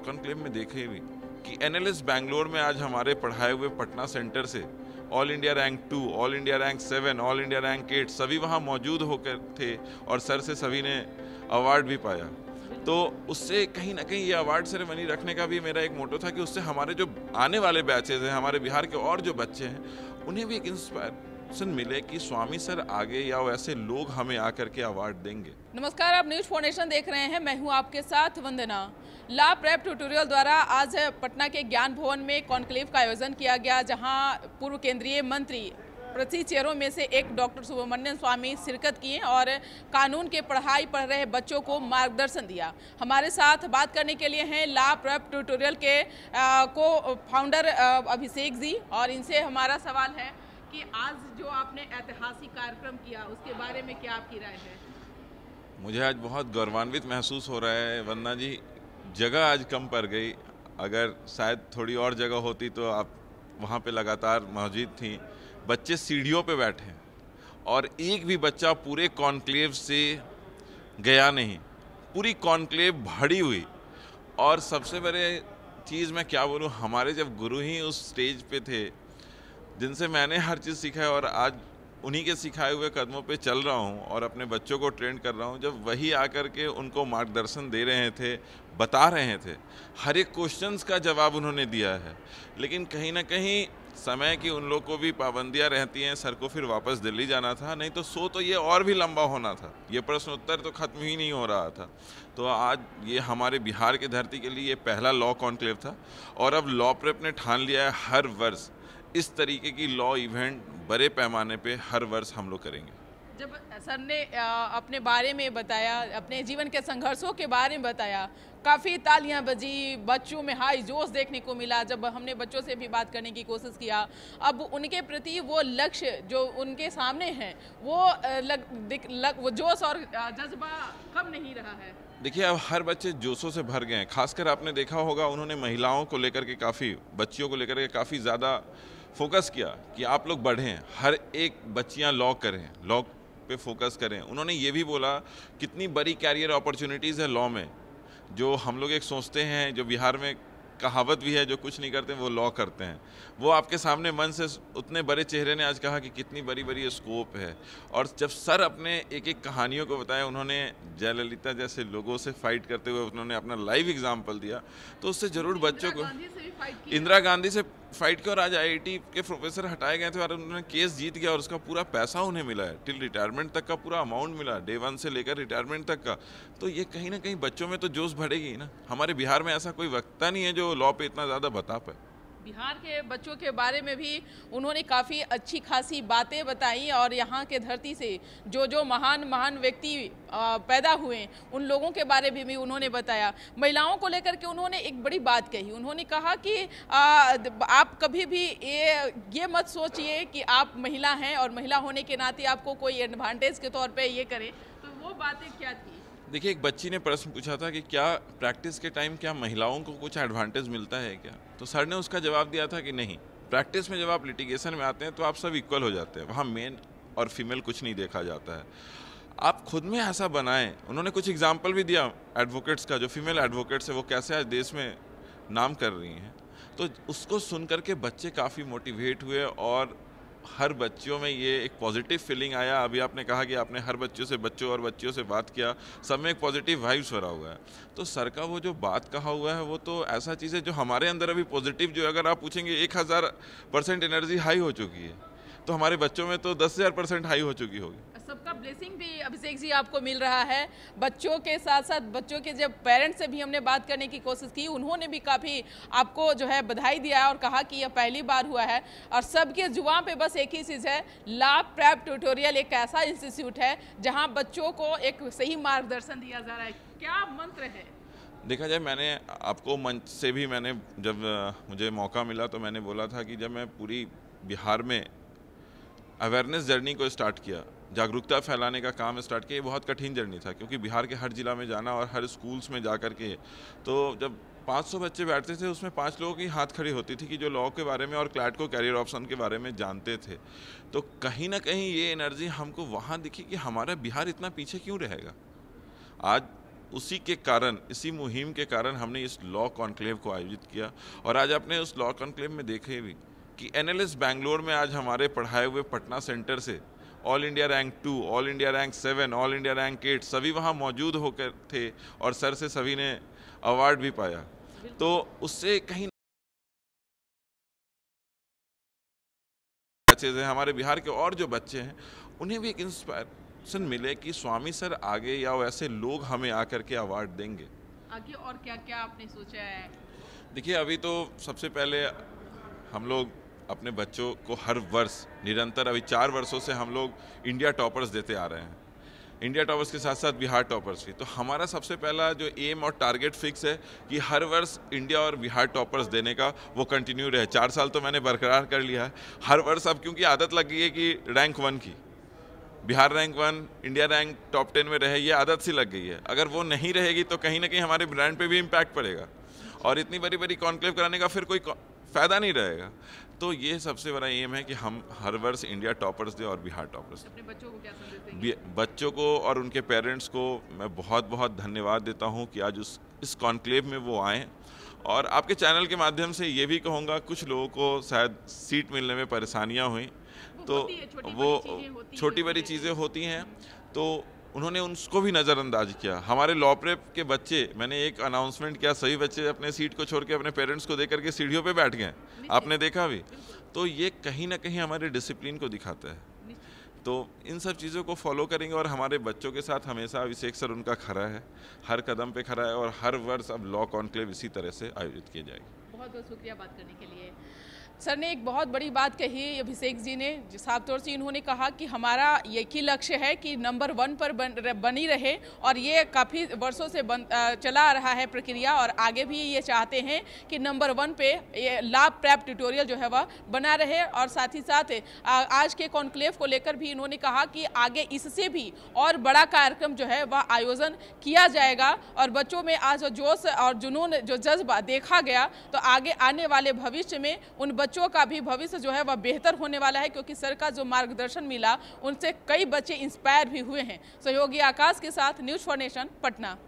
और कॉन्क्लेव में देखे भी कि एनालिस्ट बैंगलोर में आज हमारे पढ़ाए हुए पटना सेंटर से all India rank two all India rank seven all India rank eight सभी वहाँ मौजूद होकर थे और सर से सभी ने अवार्ड भी पाया तो उससे कहीं ना कहीं ये अवार्ड सेरेमनी रखने का भी मेरा एक मोटो था कि उससे हमारे जो आने वाले बैचेज हैं हमारे बिहार के और जो बच्चे हैं उन्हें भी एक इंस्पायरेशन मिले कि स्वामी सर आगे या वैसे लोग हमें आकर के अवार्ड देंगे नमस्कार आप न्यूज फाउंडेशन देख रहे हैं मैं हूँ आपके साथ वंदना ला प्रेप ट्यूटोरियल द्वारा आज पटना के ज्ञान भवन में कॉन्क्लेव का आयोजन किया गया जहां पूर्व केंद्रीय मंत्री प्रति चेहरों में से एक डॉक्टर सुब्रमण्यन स्वामी शिरकत किए और कानून के पढ़ाई पढ़ रहे बच्चों को मार्गदर्शन दिया हमारे साथ बात करने के लिए हैं ला प्रेप ट्यूटोरियल के आ, को फाउंडर अभिषेक जी और इनसे हमारा सवाल है कि आज जो आपने ऐतिहासिक कार्यक्रम किया उसके बारे में क्या आपकी राय है मुझे आज बहुत गौरवान्वित महसूस हो रहा है वंदना जी जगह आज कम पड़ गई अगर शायद थोड़ी और जगह होती तो आप वहाँ पे लगातार मौजूद थी बच्चे सीढ़ियों पे बैठे हैं और एक भी बच्चा पूरे कॉन्क्लेव से गया नहीं पूरी कॉन्क्लेव भड़ी हुई और सबसे बड़े चीज़ मैं क्या बोलूँ हमारे जब गुरु ही उस स्टेज पे थे जिनसे मैंने हर चीज़ सीखा है और आज उन्हीं के सिखाए हुए कदमों पे चल रहा हूँ और अपने बच्चों को ट्रेन कर रहा हूँ जब वही आकर के उनको मार्गदर्शन दे रहे थे बता रहे थे हर एक क्वेश्चंस का जवाब उन्होंने दिया है लेकिन कहीं ना कहीं समय की उन लोग को भी पाबंदियाँ रहती हैं सर को फिर वापस दिल्ली जाना था नहीं तो सो तो ये और भी लंबा होना था ये प्रश्न उत्तर तो ख़त्म ही नहीं हो रहा था तो आज ये हमारे बिहार के धरती के लिए ये पहला लॉ कॉन्क्लेव था और अब लॉ प्रेप ने ठान लिया है हर वर्ष इस तरीके की लॉ इवेंट बड़े पैमाने पे हर वर्ष हम लोग करेंगे जब सर ने अपने बारे में बताया अपने जीवन के संघर्षों के बारे में बताया काफ़ी तालियां बजी बच्चों में हाई जोश देखने को मिला जब हमने बच्चों से भी बात करने की कोशिश किया अब उनके प्रति वो लक्ष्य जो उनके सामने हैं वो लग, लग वो जोश और जज्बा कम नहीं रहा है देखिए अब हर बच्चे जोशों से भर गए हैं खासकर आपने देखा होगा उन्होंने महिलाओं को लेकर के काफ़ी बच्चियों को लेकर के काफ़ी ज़्यादा फोकस किया कि आप लोग बढ़ें हर एक बच्चियां लॉ करें लॉ पे फोकस करें उन्होंने ये भी बोला कितनी बड़ी कैरियर अपॉर्चुनिटीज़ है लॉ में जो हम लोग एक सोचते हैं जो बिहार में कहावत भी है जो कुछ नहीं करते वो लॉ करते हैं वो आपके सामने मन से उतने बड़े चेहरे ने आज कहा कि कितनी बड़ी बड़ी स्कोप है और जब सर अपने एक एक कहानियों को बताया उन्होंने जयललिता जैसे लोगों से फाइट करते हुए उन्होंने अपना लाइव एग्जाम्पल दिया तो उससे ज़रूर बच्चों को इंदिरा गांधी से फाइट किया और आज आईआईटी के प्रोफेसर हटाए गए थे और उन्होंने केस जीत गया और उसका पूरा पैसा उन्हें मिला है टिल रिटायरमेंट तक का पूरा अमाउंट मिला डे वन से लेकर रिटायरमेंट तक का तो ये कहीं ना कहीं बच्चों में तो जोश बढ़ेगी ना हमारे बिहार में ऐसा कोई वक्ता नहीं है जो लॉ पे इतना ज़्यादा बता पाए बिहार के बच्चों के बारे में भी उन्होंने काफ़ी अच्छी खासी बातें बताई और यहाँ के धरती से जो जो महान महान व्यक्ति पैदा हुए उन लोगों के बारे में भी उन्होंने बताया महिलाओं को लेकर के उन्होंने एक बड़ी बात कही उन्होंने कहा कि आ, आप कभी भी ये ये मत सोचिए कि आप महिला हैं और महिला होने के नाते आपको कोई एडवांटेज के तौर पर ये करें तो वो बातें क्या थी देखिए एक बच्ची ने प्रश्न पूछा था कि क्या प्रैक्टिस के टाइम क्या महिलाओं को कुछ एडवांटेज मिलता है क्या तो सर ने उसका जवाब दिया था कि नहीं प्रैक्टिस में जब आप लिटिगेशन में आते हैं तो आप सब इक्वल हो जाते हैं वहाँ मेन और फीमेल कुछ नहीं देखा जाता है आप खुद में ऐसा बनाएं उन्होंने कुछ एग्जाम्पल भी दिया एडवोकेट्स का जो फीमेल एडवोकेट्स है वो कैसे आज देश में नाम कर रही हैं तो उसको सुन करके बच्चे काफ़ी मोटिवेट हुए और हर बच्चियों में ये एक पॉजिटिव फीलिंग आया अभी आपने कहा कि आपने हर बच्चों से बच्चों और बच्चियों से बात किया सब में एक पॉजिटिव वाइब्स भरा हुआ है तो सर का वो जो बात कहा हुआ है वो तो ऐसा चीज़ है जो हमारे अंदर अभी पॉजिटिव जो अगर आप पूछेंगे एक हज़ार परसेंट एनर्जी हाई हो चुकी है तो हमारे बच्चों में तो दस हज़ार परसेंट हाई हो चुकी होगी ब्लेसिंग भी अभिषेक जी आपको मिल रहा है बच्चों के साथ साथ बच्चों के जब पेरेंट्स से भी हमने बात करने की कोशिश की उन्होंने भी काफ़ी आपको जो है बधाई दिया और कहा कि यह पहली बार हुआ है और सबके जुआ पे बस एक ही चीज़ है लाभ प्रैप ट्यूटोरियल एक ऐसा इंस्टीट्यूट है जहाँ बच्चों को एक सही मार्गदर्शन दिया जा रहा है क्या मंत्र है देखा जाए मैंने आपको मंच से भी मैंने जब मुझे मौका मिला तो मैंने बोला था कि जब मैं पूरी बिहार में अवेयरनेस जर्नी को स्टार्ट किया जागरूकता फैलाने का काम स्टार्ट किया ये बहुत कठिन जर्नी था क्योंकि बिहार के हर जिला में जाना और हर स्कूल्स में जा कर के तो जब 500 बच्चे बैठते थे उसमें पाँच लोगों की हाथ खड़ी होती थी कि जो लॉ के बारे में और क्लैट को कैरियर ऑप्शन के बारे में जानते थे तो कहीं ना कहीं ये एनर्जी हमको वहाँ दिखी कि हमारा बिहार इतना पीछे क्यों रहेगा आज उसी के कारण इसी मुहिम के कारण हमने इस लॉ कॉन्क्लेव को आयोजित किया और आज आपने उस लॉ कॉन्क्लेव में देखे भी कि एन बैंगलोर में आज हमारे पढ़ाए हुए पटना सेंटर से all India rank two all India rank seven all India rank eight सभी वहाँ मौजूद होकर थे और सर से सभी ने अवार्ड भी पाया तो उससे कहीं बच्चे हमारे बिहार के और जो बच्चे हैं उन्हें भी एक इंस्पायरेशन मिले कि स्वामी सर आगे या वैसे लोग हमें आकर के अवार्ड देंगे आगे और क्या क्या आपने सोचा है देखिए अभी तो सबसे पहले हम लोग अपने बच्चों को हर वर्ष निरंतर अभी चार वर्षों से हम लोग इंडिया टॉपर्स देते आ रहे हैं इंडिया टॉपर्स के साथ साथ बिहार टॉपर्स भी तो हमारा सबसे पहला जो एम और टारगेट फिक्स है कि हर वर्ष इंडिया और बिहार टॉपर्स देने का वो कंटिन्यू रहे चार साल तो मैंने बरकरार कर लिया है हर वर्ष अब क्योंकि आदत लग गई है कि रैंक वन की Bihar rank one India rank top ten में रहे ये आदत सी लग गई है अगर वो नहीं रहेगी तो कहीं ना कहीं हमारे ब्रांड पर भी इम्पैक्ट पड़ेगा और इतनी बड़ी बड़ी कॉन्क्लेव कराने का फिर कोई फ़ायदा नहीं रहेगा तो ये सबसे बड़ा एम है कि हम हर वर्ष इंडिया टॉपर्स दें और बिहार टॉपर्स दें बच्चों को क्या संदेश बच्चों को और उनके पेरेंट्स को मैं बहुत बहुत धन्यवाद देता हूँ कि आज उस इस कॉन्क्लेव में वो आएँ और आपके चैनल के माध्यम से ये भी कहूँगा कुछ लोगों को शायद सीट मिलने में परेशानियाँ हुई तो वो छोटी बड़ी चीज़ें होती हैं तो उन्होंने उसको भी नज़रअंदाज किया हमारे लॉ प्रेप के बच्चे मैंने एक अनाउंसमेंट किया सभी बच्चे अपने सीट को छोड़ के अपने पेरेंट्स को देख के सीढ़ियों पे बैठ गए आपने देखा भी तो ये कहीं ना कहीं हमारे डिसिप्लिन को दिखाता है तो इन सब चीज़ों को फॉलो करेंगे और हमारे बच्चों के साथ हमेशा अभिषेक सर उनका खड़ा है हर कदम पे खड़ा है और हर वर्ष अब लॉ कॉन्क्लेव इसी तरह से आयोजित किए जाएगी बहुत बहुत शुक्रिया बात करने के लिए सर ने एक बहुत बड़ी बात कही अभिषेक जी ने साफ तौर से इन्होंने कहा कि हमारा एक ही लक्ष्य है कि नंबर वन पर बन, बनी रहे और ये काफ़ी वर्षों से बन, चला आ रहा है प्रक्रिया और आगे भी ये चाहते हैं कि नंबर वन पे ये लाभ प्रैप ट्यूटोरियल जो है वह बना रहे और साथ ही साथ आज के कॉन्क्लेव को लेकर भी इन्होंने कहा कि आगे इससे भी और बड़ा कार्यक्रम जो है वह आयोजन किया जाएगा और बच्चों में आज जोश और जुनून जो जज्बा देखा गया तो आगे आने वाले भविष्य में उन बच्चों का भी भविष्य जो है वह बेहतर होने वाला है क्योंकि सर का जो मार्गदर्शन मिला उनसे कई बच्चे इंस्पायर भी हुए हैं सहयोगी आकाश के साथ न्यूज़ फॉर नेशन पटना